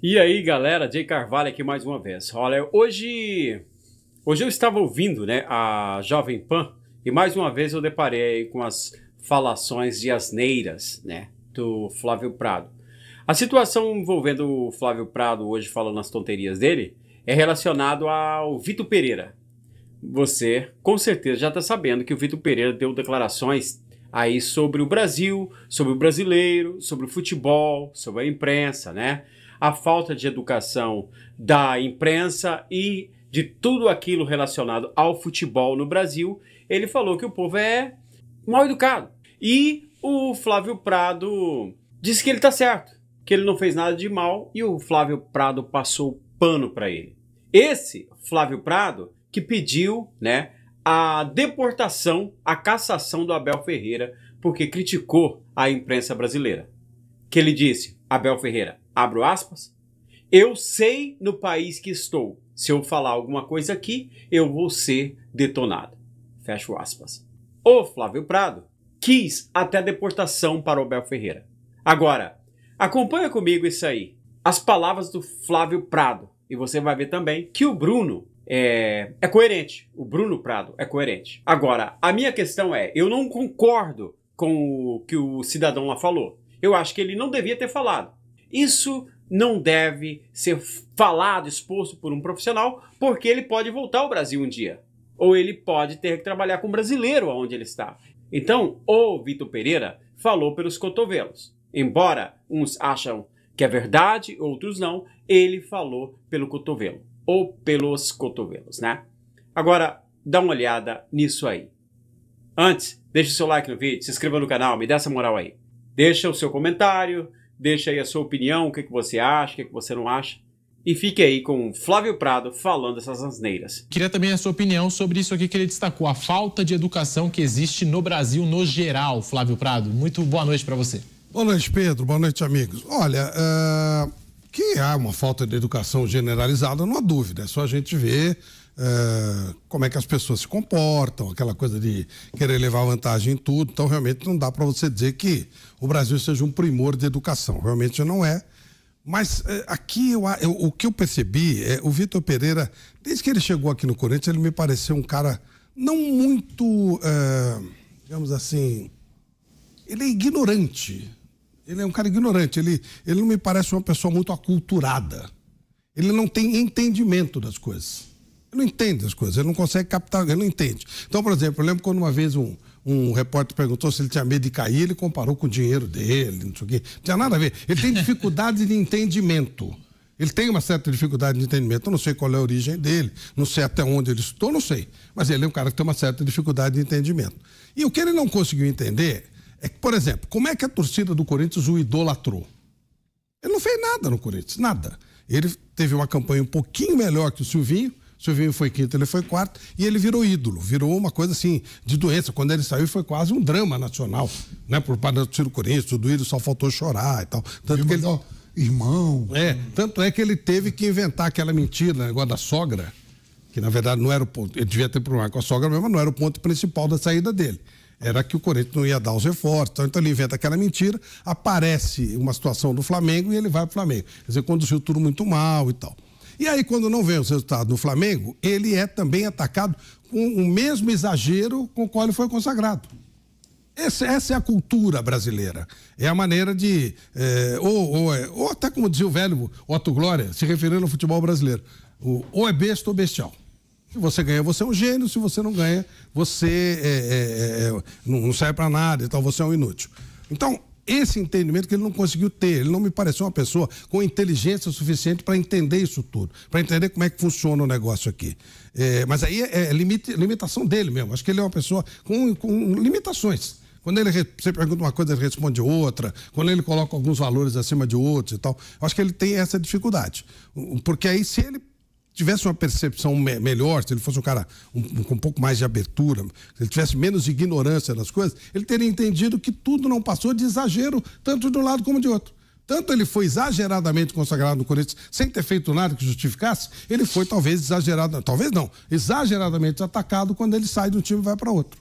E aí, galera, Jay Carvalho aqui mais uma vez. Olha, hoje, hoje eu estava ouvindo, né, a Jovem Pan e mais uma vez eu deparei com as falações de asneiras, né, do Flávio Prado. A situação envolvendo o Flávio Prado hoje falando as tonterias dele é relacionado ao Vitor Pereira. Você com certeza já está sabendo que o Vitor Pereira deu declarações aí sobre o Brasil, sobre o brasileiro, sobre o futebol, sobre a imprensa, né? a falta de educação da imprensa e de tudo aquilo relacionado ao futebol no Brasil, ele falou que o povo é mal educado. E o Flávio Prado disse que ele está certo, que ele não fez nada de mal e o Flávio Prado passou pano para ele. Esse Flávio Prado que pediu, né, a deportação, a cassação do Abel Ferreira porque criticou a imprensa brasileira. Que ele disse: "Abel Ferreira, abro aspas, eu sei no país que estou. Se eu falar alguma coisa aqui, eu vou ser detonado. Fecho aspas. O Flávio Prado quis até deportação para Obel Ferreira. Agora, acompanha comigo isso aí. As palavras do Flávio Prado. E você vai ver também que o Bruno é, é coerente. O Bruno Prado é coerente. Agora, a minha questão é: eu não concordo com o que o cidadão lá falou. Eu acho que ele não devia ter falado. Isso não deve ser falado, exposto por um profissional, porque ele pode voltar ao Brasil um dia. Ou ele pode ter que trabalhar com um brasileiro onde ele está. Então, o Vitor Pereira falou pelos cotovelos. Embora uns acham que é verdade, outros não, ele falou pelo cotovelo. Ou pelos cotovelos, né? Agora, dá uma olhada nisso aí. Antes, deixe o seu like no vídeo, se inscreva no canal, me dê essa moral aí. Deixa o seu comentário, Deixa aí a sua opinião, o que, é que você acha, o que, é que você não acha. E fique aí com Flávio Prado falando essas asneiras. Queria também a sua opinião sobre isso aqui que ele destacou, a falta de educação que existe no Brasil no geral, Flávio Prado. Muito boa noite para você. Boa noite, Pedro. Boa noite, amigos. Olha, uh, que há uma falta de educação generalizada, não há dúvida. É só a gente ver ah, como é que as pessoas se comportam, aquela coisa de querer levar vantagem em tudo. Então, realmente, não dá para você dizer que o Brasil seja um primor de educação. Realmente não é. Mas é, aqui eu, eu, o que eu percebi é o Vitor Pereira, desde que ele chegou aqui no Corinthians, ele me pareceu um cara não muito, é, digamos assim, ele é ignorante. Ele é um cara ignorante. Ele, ele não me parece uma pessoa muito aculturada. Ele não tem entendimento das coisas. Ele não entende as coisas, ele não consegue captar, ele não entende. Então, por exemplo, eu lembro quando uma vez um, um repórter perguntou se ele tinha medo de cair, ele comparou com o dinheiro dele, não sei o quê. Não tinha nada a ver. Ele tem dificuldade de entendimento. Ele tem uma certa dificuldade de entendimento. Eu não sei qual é a origem dele, não sei até onde ele estou, não sei. Mas ele é um cara que tem uma certa dificuldade de entendimento. E o que ele não conseguiu entender é que, por exemplo, como é que a torcida do Corinthians o idolatrou? Ele não fez nada no Corinthians, nada. Ele teve uma campanha um pouquinho melhor que o Silvinho, o Silvinho foi quinto, ele foi quarto e ele virou ídolo, virou uma coisa assim de doença. Quando ele saiu foi quase um drama nacional, né? Por parte do Ciro Corinthians, tudo isso só faltou chorar e tal. Tanto que ele... Irmão. É, tanto é que ele teve que inventar aquela mentira, né, negócio da sogra, que na verdade não era o ponto, ele devia ter problema com a sogra mesmo, mas não era o ponto principal da saída dele era que o Corinthians não ia dar os reforços. Então, então ele inventa aquela mentira, aparece uma situação do Flamengo e ele vai para o Flamengo. Quer dizer, conduziu tudo muito mal e tal. E aí, quando não vem os resultados no Flamengo, ele é também atacado com o mesmo exagero com o qual ele foi consagrado. Essa, essa é a cultura brasileira. É a maneira de. É, ou, ou, é, ou, até como dizia o velho Otto Glória, se referindo ao futebol brasileiro: o, ou é besta ou bestial. Se você ganha, você é um gênio, se você não ganha, você é, não, não serve para nada e então tal, você é um inútil. Então, esse entendimento que ele não conseguiu ter. Ele não me pareceu uma pessoa com inteligência suficiente para entender isso tudo, para entender como é que funciona o negócio aqui. É, mas aí é, é, limite, limitação dele mesmo. Acho que ele é uma pessoa com, com limitações. Quando ele você pergunta uma coisa, ele responde outra. Quando ele coloca alguns valores acima de outros e tal. Acho que ele tem essa dificuldade. Porque aí, se ele tivesse uma percepção me melhor, se ele fosse um cara um, um, com um pouco mais de abertura, se ele tivesse menos ignorância das coisas, ele teria entendido que tudo não passou de exagero, tanto de um lado como de outro. Tanto ele foi exageradamente consagrado no Corinthians sem ter feito nada que justificasse, ele foi talvez exagerado, talvez não, exageradamente atacado quando ele sai de um time e vai para outro.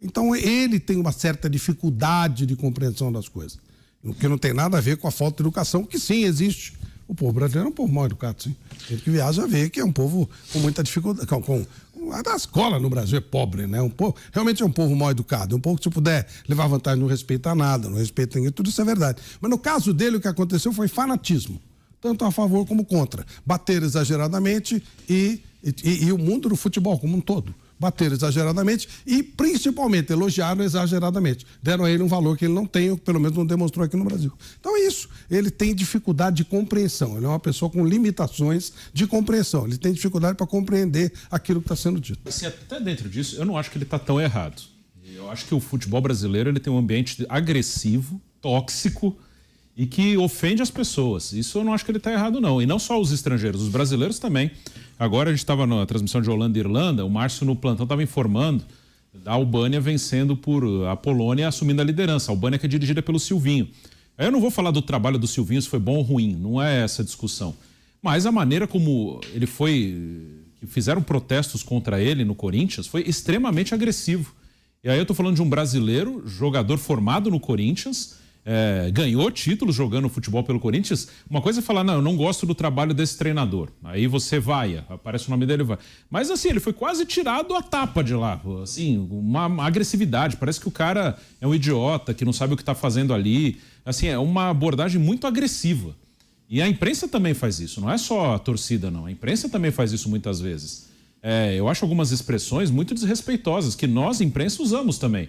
Então ele tem uma certa dificuldade de compreensão das coisas, o que não tem nada a ver com a falta de educação, que sim existe o povo brasileiro é um povo mal educado, sim. Ele que viaja vê que é um povo com muita dificuldade. Com, com, a da escola no Brasil é pobre, né? Um povo, realmente é um povo mal educado. É um povo que, se puder levar vantagem, não respeita nada, não respeita ninguém. Tudo isso é verdade. Mas no caso dele, o que aconteceu foi fanatismo, tanto a favor como contra. Bater exageradamente e, e, e o mundo do futebol como um todo bateram exageradamente e, principalmente, elogiaram exageradamente. Deram a ele um valor que ele não tem, ou pelo menos não demonstrou aqui no Brasil. Então é isso. Ele tem dificuldade de compreensão. Ele é uma pessoa com limitações de compreensão. Ele tem dificuldade para compreender aquilo que está sendo dito. Assim, até dentro disso, eu não acho que ele está tão errado. Eu acho que o futebol brasileiro ele tem um ambiente agressivo, tóxico e que ofende as pessoas. Isso eu não acho que ele está errado, não. E não só os estrangeiros, os brasileiros também Agora a gente estava na transmissão de Holanda e Irlanda, o Márcio no plantão estava informando da Albânia vencendo por a Polônia assumindo a liderança. A Albânia que é dirigida pelo Silvinho. Eu não vou falar do trabalho do Silvinho se foi bom ou ruim, não é essa a discussão. Mas a maneira como ele foi. fizeram protestos contra ele no Corinthians foi extremamente agressivo. E aí eu estou falando de um brasileiro, jogador formado no Corinthians, é, ganhou títulos jogando futebol pelo Corinthians. Uma coisa é falar, não, eu não gosto do trabalho desse treinador. Aí você vai, aparece o nome dele, vai. Mas assim, ele foi quase tirado a tapa de lá. Assim, uma, uma agressividade. Parece que o cara é um idiota, que não sabe o que está fazendo ali. Assim, é uma abordagem muito agressiva. E a imprensa também faz isso, não é só a torcida, não. A imprensa também faz isso muitas vezes. É, eu acho algumas expressões muito desrespeitosas que nós, imprensa, usamos também.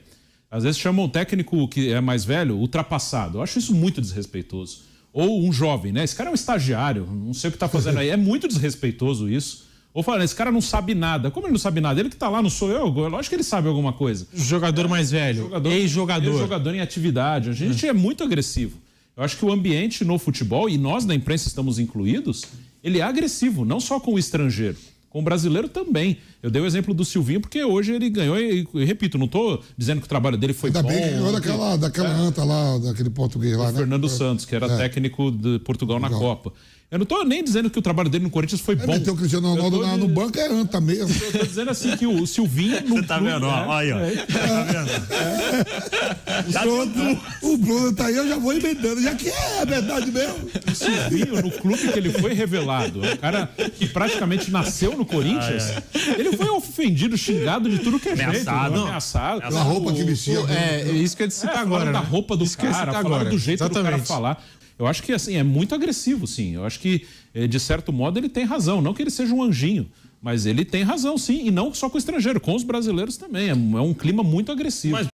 Às vezes chamam o técnico que é mais velho, ultrapassado. Eu acho isso muito desrespeitoso. Ou um jovem, né? Esse cara é um estagiário, não sei o que está fazendo aí. É muito desrespeitoso isso. Ou falando, né, esse cara não sabe nada. Como ele não sabe nada? Ele que tá lá, não sou eu? É lógico que ele sabe alguma coisa. Jogador é, mais velho. Ex-jogador. Ex jogador ex jogador em atividade. A gente é. é muito agressivo. Eu acho que o ambiente no futebol, e nós da imprensa estamos incluídos, ele é agressivo, não só com o estrangeiro com o brasileiro também. Eu dei o exemplo do Silvinho, porque hoje ele ganhou, e, e repito, não estou dizendo que o trabalho dele foi Ainda bom. Ainda bem que ganhou daquela, daquela é, anta lá, daquele português lá, né? Fernando Santos, que era é. técnico de Portugal, Portugal na Copa. Eu não tô nem dizendo que o trabalho dele no Corinthians foi é, bom. tem o Cristiano Ronaldo tô... na, no banco é anta mesmo. Eu tô dizendo assim que o Silvinho. Você tá vendo, né? ó, aí, ó. É. é. Tá vendo? É. O, tá o, Bruno tá aí, eu já vou emendando, já que é, é verdade mesmo. O Silvinho, no clube que ele foi revelado, o cara que praticamente nasceu no Corinthians, ah, é. ele foi ofendido, xingado de tudo que é ameaçado. jeito. Ameaçado. Pela né? roupa que vestia. É, é, isso que eu disse é, agora. Né? da roupa do isso cara, tá agora. do jeito Exatamente. o cara falar. Eu acho que, assim, é muito agressivo, sim. Eu acho que, eh, de certo modo, ele tem razão. Não que ele seja um anjinho, mas ele tem razão, sim. E não só com o estrangeiro, com os brasileiros também. É, é um clima muito agressivo. Mas...